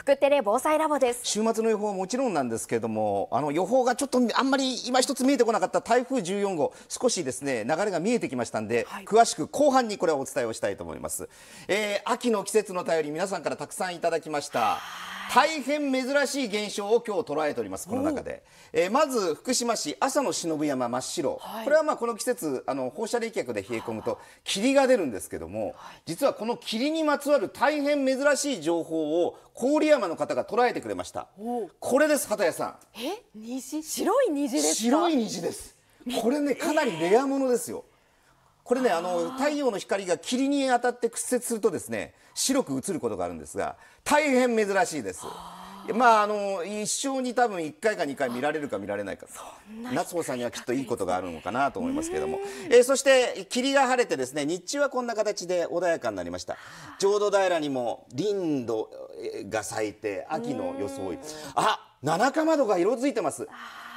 福テレ防災ラボです週末の予報はもちろんなんですけれどもあの予報がちょっとあんまり今一つ見えてこなかった台風14号少しですね流れが見えてきましたんで、はい、詳しく後半にこれはお伝えをしたいと思います、えー、秋の季節の便り皆さんからたくさんいただきました大変珍しい現象を今日捉えておりますこの中で、えー、まず福島市朝の忍山真っ白、はい、これはまあこの季節あの放射冷却で冷え込むと霧が出るんですけども、はい、実はこの霧にまつわる大変珍しい情報を郡山の方が捉えてくれましたこれです畑谷さんえ虹白い虹です白い虹ですこれねかなりレアものですよ、えーこれねあの太陽の光が霧に当たって屈折するとですね白く映ることがあるんですが大変珍しいです。まああの一生に多分1回か2回見られるか見られないか夏穂さんにはきっといいことがあるのかなと思いますけれども、えー、そして霧が晴れてですね日中はこんな形で穏やかになりました浄土平にも林道が咲いて秋の装いあ七日窓が色づいてます。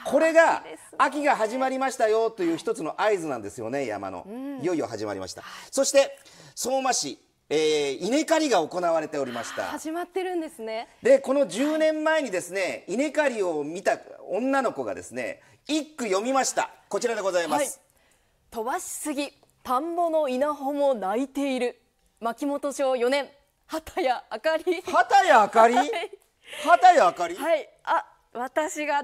これが秋が始まりましたよという一つの合図なんですよね山の、いよいよ始まりましたそして相馬市えー、稲刈りが行われておりました始まってるんですねでこの10年前にですね稲刈りを見た女の子がですね一句読みましたこちらでございます、はい、飛ばしすぎ田んぼの稲穂も泣いている牧本町4年畑谷あかり 畑谷あかり、はい、畑谷あかりはい私が16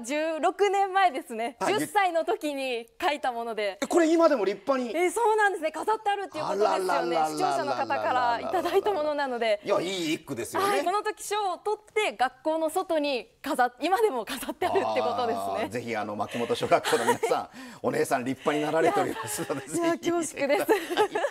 年前ですね、はい、10歳の時に書いたものでこれ今でも立派にえそうなんですね飾ってあるっていうことですよね視聴者の方からいただいたものなのでいやいい一句ですよね、はい、この時賞を取って学校の外に飾今でも飾ってあるってことですねぜひあの牧本小学校の皆さんお姉さん立派になられておりますので 恐縮です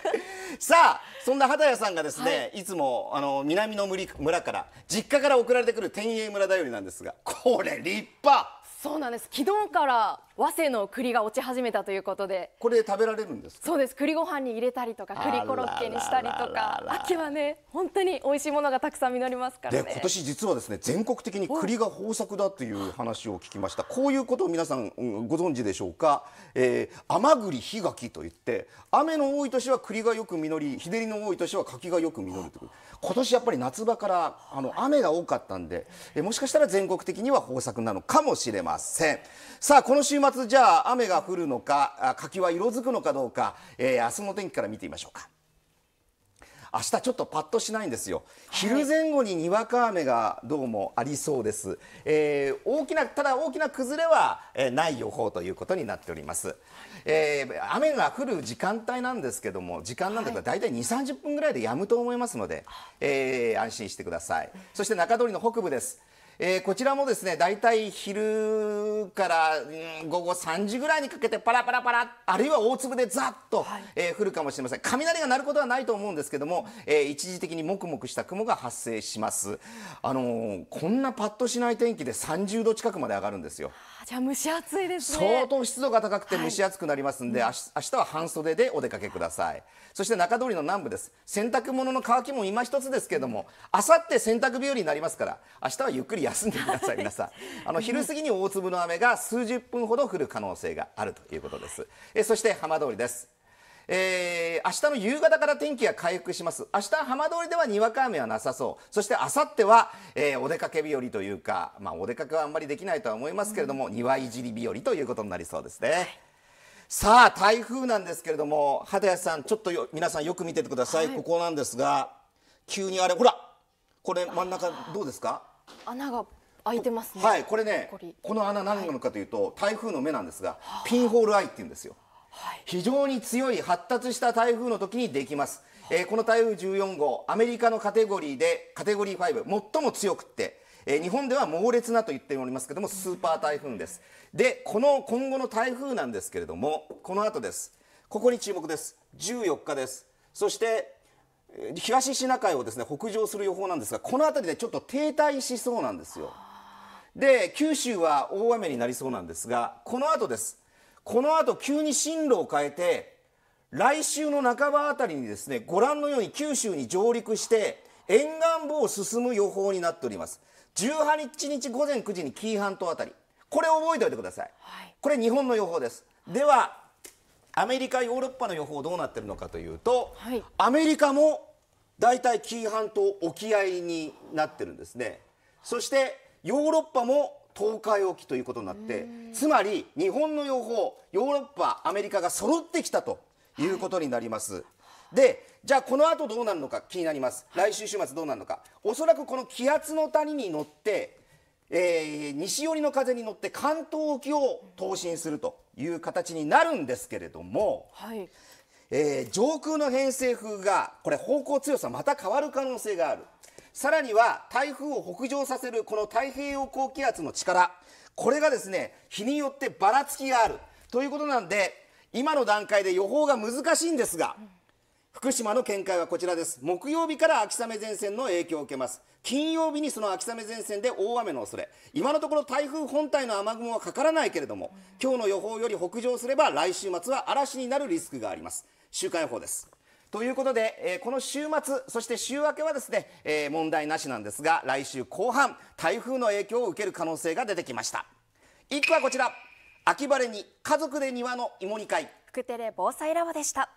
さあそんな畑谷さんがですね、はい、いつもあの南の村から実家から送られてくる天栄村だよりなんですがこれ立派そうなんです昨日から早生の栗が落ち始めたということでこれ食べられるんですそうです栗ご飯に入れたりとか栗コロッケにしたりとか秋はね本当に美味しいものがたくさん実りますからね今年実はですね全国的に栗が豊作だという話を聞きましたこういうことを皆さんご存知でしょうか、えー、雨栗日柿といって雨の多い年は栗がよく実り日照りの多い年は柿がよく実るという今年やっぱり夏場からあの雨が多かったんで、えー、もしかしたら全国的には豊作なのかもしれませんさあこの週末じゃあ雨が降るのか柿は色づくのかどうか、えー、明日の天気から見てみましょうか。明日ちょっとパッとしないんですよ、昼前後ににわか雨がどうもありそうです、はい、えー、大きなただ大きな崩れは、えー、ない予報ということになっております、はえー、雨が降る時間帯なんですけども時間なんだけど大体2 3 0分ぐらいで止むと思いますので、えい、え安心してくださいそして中通りの北部ですえー、こちらもですね大体昼から、うん、午後3時ぐらいにかけてパラパラパラあるいは大粒でざっと、はい、えー、降るかもしれません雷が鳴ることはないと思うんですけども、えー、一時的にもくもくした雲が発生しますあのこんなパッとしない天気で30度近くまで上がるんですよじゃあ蒸し暑いですね相当湿度が高くて蒸し暑くなりますんで、はい、明日は半袖でお出かけくださいそして中通りの南部です洗濯物の乾きも今一つですけどもあさって洗濯日和になりますから明日はゆっくり休んでください、皆さん あの昼過ぎに大粒の雨が数十分ほど降る可能性があるということです、えそして浜通りですえー、明日の夕方から天気が回復します明日浜通りではにわか雨はなさそうそして明後日は、えー、お出かけ日和というか、まあ、お出かけはあんまりできないとは思いますけれども、うん、庭いじり日和ということになりそうですね、はい、さあ台風なんですけれども畑谷さんちょっと皆さんよく見ててください、はい、ここなんですが急にあれほらこれ真ん中どうですか穴が開いてますね。はい、これね、この穴何なのかというと、台風の目なんですが、ピンホールアイって言うんですよ。非常に強い発達した台風の時にできます。えー、この台風14号、アメリカのカテゴリーで、カテゴリー5、最も強くって、えー、日本では猛烈なと言っておりますけども、スーパー台風です。で、この今後の台風なんですけれども、この後です。ここに注目です。14日です。そして東シナ海をですね北上する予報なんですがこの辺りでちょっと停滞しそうなんですよで九州は大雨になりそうなんですがこの後ですこの後急に進路を変えて来週の半ばあたりにですねご覧のように九州に上陸して沿岸部を進む予報になっております18日午前9時に紀伊半島あたりこれ覚えておいてください、はい、これ日本の予報ですではアメリカヨーロッパの予報どうなってるのかというと、はい、アメリカもだいたい紀伊半島沖合になってるんですねそしてヨーロッパも東海沖ということになってつまり日本の予報ヨーロッパアメリカが揃ってきたということになります、はい、でじゃあこの後どうなるのか気になります来週週末どうなるのかおそらくこの気圧の谷に乗ってえー、西寄りの風に乗って関東沖を投進するという形になるんですけれども、はい、えー、上空の偏西風がこれ方向強さまた変わる可能性があるさらには台風を北上させるこの太平洋高気圧の力これがですね日によってばらつきがあるということなんで今の段階で予報が難しいんですが。うん福島の見解はこちらです木曜日から秋雨前線の影響を受けます金曜日にその秋雨前線で大雨の恐れ今のところ台風本体の雨雲はかからないけれども今日の予報より北上すれば来週末は嵐になるリスクがあります週間予報ですということで、えー、この週末そして週明けはですね、えー、問題なしなんですが来週後半台風の影響を受ける可能性が出てきました一個はこちら秋晴れに家族で庭の芋煮会福テレ防災ラボでした